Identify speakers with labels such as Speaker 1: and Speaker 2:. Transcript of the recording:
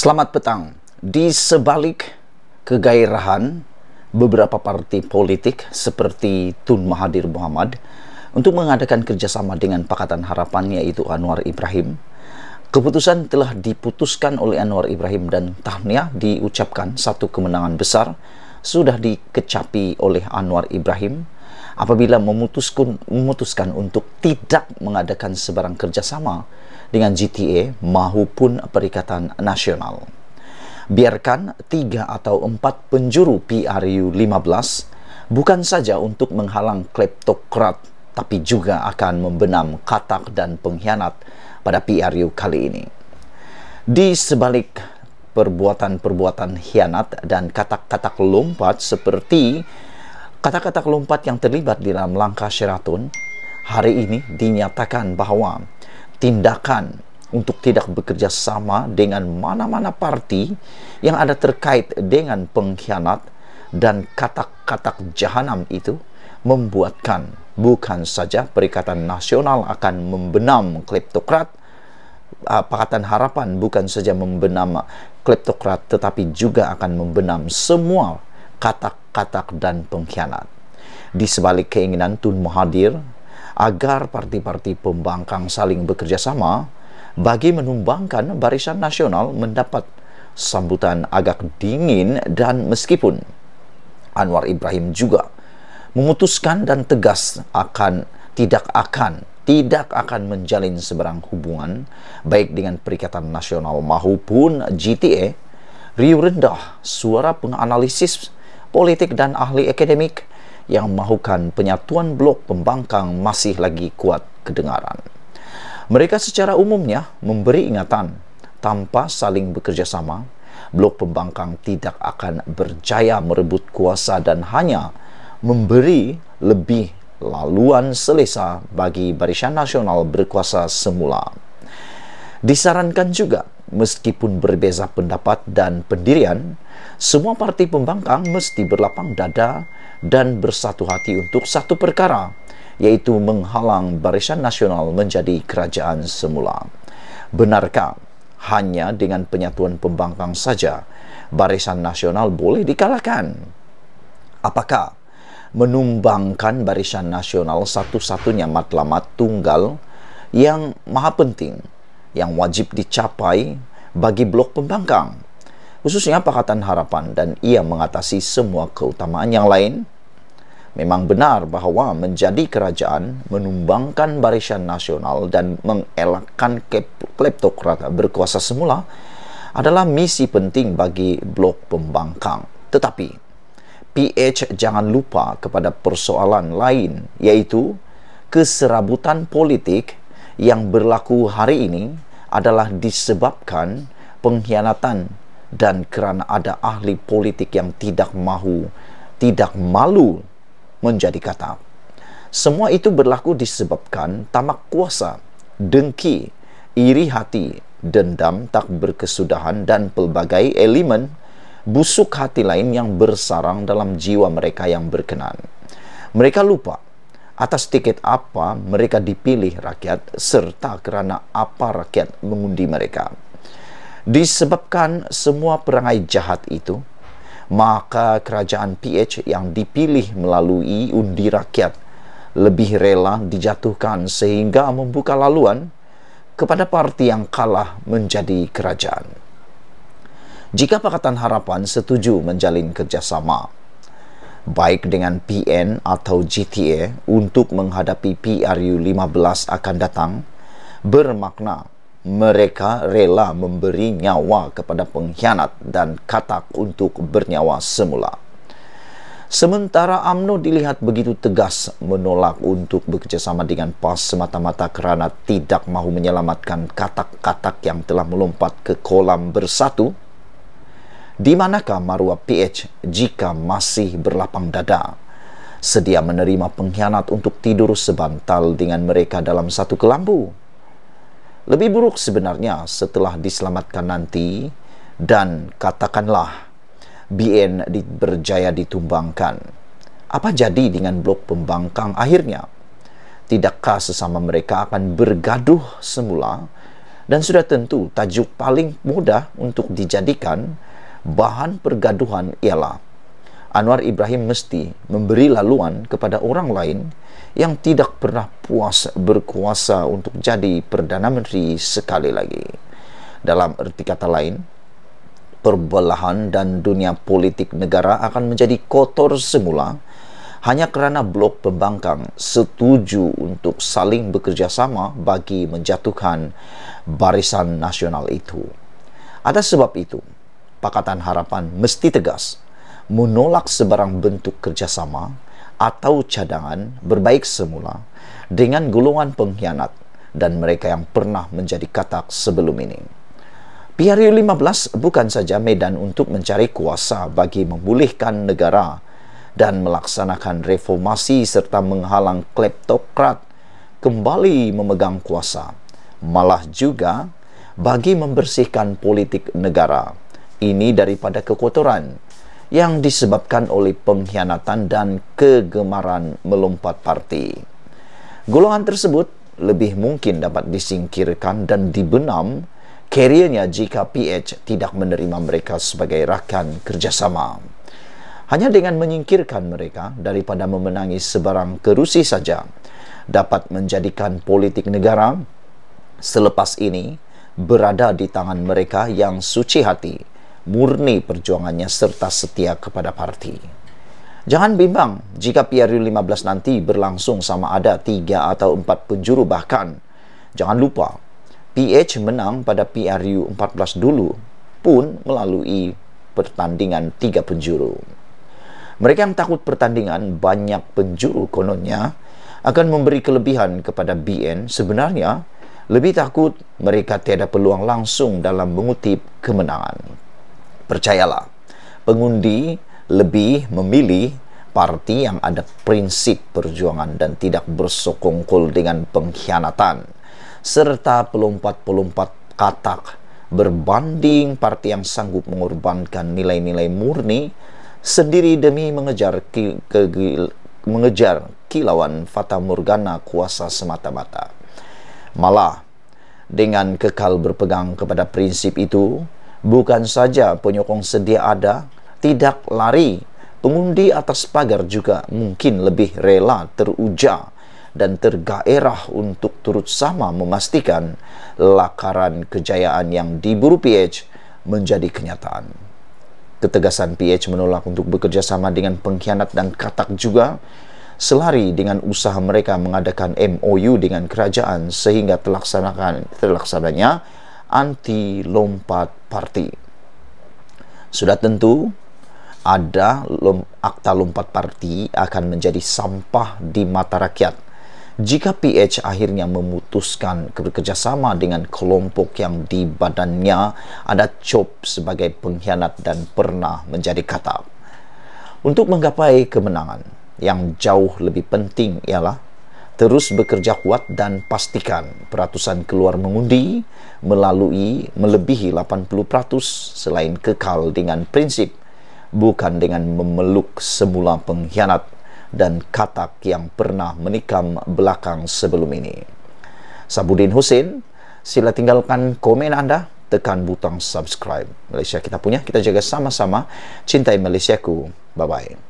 Speaker 1: Selamat petang. Di sebalik kegairahan beberapa parti politik seperti Tun Mahathir Muhammad untuk mengadakan kerjasama dengan Pakatan Harapan yaitu Anwar Ibrahim, keputusan telah diputuskan oleh Anwar Ibrahim dan tahniah diucapkan satu kemenangan besar sudah dikecapi oleh Anwar Ibrahim apabila memutuskan, memutuskan untuk tidak mengadakan sebarang kerjasama dengan GTA maupun Perikatan Nasional. Biarkan tiga atau empat penjuru PRU 15 bukan saja untuk menghalang kleptokrat, tapi juga akan membenam katak dan pengkhianat pada PRU kali ini. Di sebalik perbuatan-perbuatan hianat dan katak-katak lompat seperti katak-katak lompat yang terlibat di dalam langkah Sheraton hari ini dinyatakan bahwa tindakan untuk tidak bekerja sama dengan mana-mana parti yang ada terkait dengan pengkhianat dan katak-katak jahanam itu membuatkan bukan saja Perikatan Nasional akan membenam kleptokrat uh, Pakatan Harapan bukan saja membenam kleptokrat tetapi juga akan membenam semua katak-katak dan pengkhianat di sebalik keinginan Tun Mahathir agar parti-parti pembangkang saling bekerja sama bagi menumbangkan barisan nasional mendapat sambutan agak dingin dan meskipun Anwar Ibrahim juga memutuskan dan tegas akan tidak akan tidak akan menjalin seberang hubungan baik dengan Perikatan Nasional maupun GTA. Riuh rendah suara penganalisis politik dan ahli akademik yang mahukan penyatuan blok pembangkang masih lagi kuat kedengaran. Mereka secara umumnya memberi ingatan tanpa saling bekerjasama, blok pembangkang tidak akan berjaya merebut kuasa dan hanya memberi lebih laluan selesa bagi barisan nasional berkuasa semula. Disarankan juga meskipun berbeza pendapat dan pendirian, semua parti pembangkang mesti berlapang dada dan bersatu hati untuk satu perkara, yaitu menghalang Barisan Nasional menjadi kerajaan semula. Benarkah hanya dengan penyatuan pembangkang saja Barisan Nasional boleh dikalahkan? Apakah menumbangkan Barisan Nasional satu-satunya matlamat tunggal yang maha penting? yang wajib dicapai bagi blok pembangkang khususnya Pakatan Harapan dan ia mengatasi semua keutamaan yang lain memang benar bahawa menjadi kerajaan menumbangkan barisan nasional dan mengelakkan kleptokrat berkuasa semula adalah misi penting bagi blok pembangkang tetapi PH jangan lupa kepada persoalan lain yaitu keserabutan politik yang berlaku hari ini adalah disebabkan pengkhianatan dan kerana ada ahli politik yang tidak mahu, tidak malu menjadi kata. Semua itu berlaku disebabkan tamak kuasa, dengki, iri hati, dendam tak berkesudahan dan pelbagai elemen busuk hati lain yang bersarang dalam jiwa mereka yang berkenan. Mereka lupa atas tiket apa mereka dipilih rakyat serta kerana apa rakyat mengundi mereka. Disebabkan semua perangai jahat itu, maka kerajaan PH yang dipilih melalui undi rakyat lebih rela dijatuhkan sehingga membuka laluan kepada parti yang kalah menjadi kerajaan. Jika Pakatan Harapan setuju menjalin kerjasama baik dengan PN atau GTA untuk menghadapi PRU 15 akan datang bermakna mereka rela memberi nyawa kepada pengkhianat dan katak untuk bernyawa semula. Sementara AMNO dilihat begitu tegas menolak untuk bekerjasama dengan PAS semata-mata kerana tidak mahu menyelamatkan katak-katak yang telah melompat ke kolam bersatu, Di manakah Marwa PH jika masih berlapang dada? Sedia menerima pengkhianat untuk tidur sebantal dengan mereka dalam satu kelambu. Lebih buruk sebenarnya setelah diselamatkan nanti dan katakanlah BN berjaya ditumbangkan. Apa jadi dengan blok pembangkang akhirnya? Tidakkah sesama mereka akan bergaduh semula? Dan sudah tentu tajuk paling mudah untuk dijadikan bahan pergaduhan ialah Anwar Ibrahim mesti memberi laluan kepada orang lain yang tidak pernah puas berkuasa untuk jadi Perdana Menteri sekali lagi. Dalam erti kata lain, perbelahan dan dunia politik negara akan menjadi kotor semula hanya kerana blok pembangkang setuju untuk saling bekerjasama bagi menjatuhkan barisan nasional itu. Atas sebab itu, Pakatan Harapan mesti tegas menolak sebarang bentuk kerjasama atau cadangan berbaik semula dengan golongan pengkhianat dan mereka yang pernah menjadi katak sebelum ini. PRU15 bukan saja medan untuk mencari kuasa bagi memulihkan negara dan melaksanakan reformasi serta menghalang kleptokrat kembali memegang kuasa, malah juga bagi membersihkan politik negara ini daripada kekotoran yang disebabkan oleh pengkhianatan dan kegemaran melompat parti. Golongan tersebut lebih mungkin dapat disingkirkan dan dibenam kariernya jika PH tidak menerima mereka sebagai rakan kerjasama. Hanya dengan menyingkirkan mereka daripada memenangi sebarang kerusi saja dapat menjadikan politik negara selepas ini berada di tangan mereka yang suci hati murni perjuangannya serta setia kepada parti. Jangan bimbang jika PRU 15 nanti berlangsung sama ada 3 atau 4 penjuru bahkan. Jangan lupa, PH menang pada PRU 14 dulu pun melalui pertandingan 3 penjuru. Mereka yang takut pertandingan banyak penjuru kononnya akan memberi kelebihan kepada BN sebenarnya lebih takut mereka tiada peluang langsung dalam mengutip kemenangan. Percayalah, pengundi lebih memilih parti yang ada prinsip perjuangan dan tidak bersokongkol dengan pengkhianatan serta pelompat-pelompat katak berbanding parti yang sanggup mengorbankan nilai-nilai murni sendiri demi mengejar ki, ke, mengejar kilauan fata morgana kuasa semata-mata. Malah dengan kekal berpegang kepada prinsip itu, Bukan saja penyokong sedia ada, tidak lari. Pengundi atas pagar juga mungkin lebih rela teruja dan tergairah untuk turut sama memastikan lakaran kejayaan yang diburu PH menjadi kenyataan. Ketegasan PH menolak untuk bekerja sama dengan pengkhianat dan katak juga selari dengan usaha mereka mengadakan MOU dengan kerajaan sehingga terlaksanakan terlaksananya anti lompat parti. Sudah tentu ada lom, akta lompat parti akan menjadi sampah di mata rakyat jika PH akhirnya memutuskan bekerjasama dengan kelompok yang di badannya ada cop sebagai pengkhianat dan pernah menjadi katak. Untuk menggapai kemenangan, yang jauh lebih penting ialah terus bekerja kuat dan pastikan peratusan keluar mengundi melalui melebihi 80% selain kekal dengan prinsip bukan dengan memeluk semula pengkhianat dan katak yang pernah menikam belakang sebelum ini. Sabudin Husin, sila tinggalkan komen Anda, tekan butang subscribe. Malaysia kita punya, kita jaga sama-sama. Cintai Malaysiaku. Bye-bye.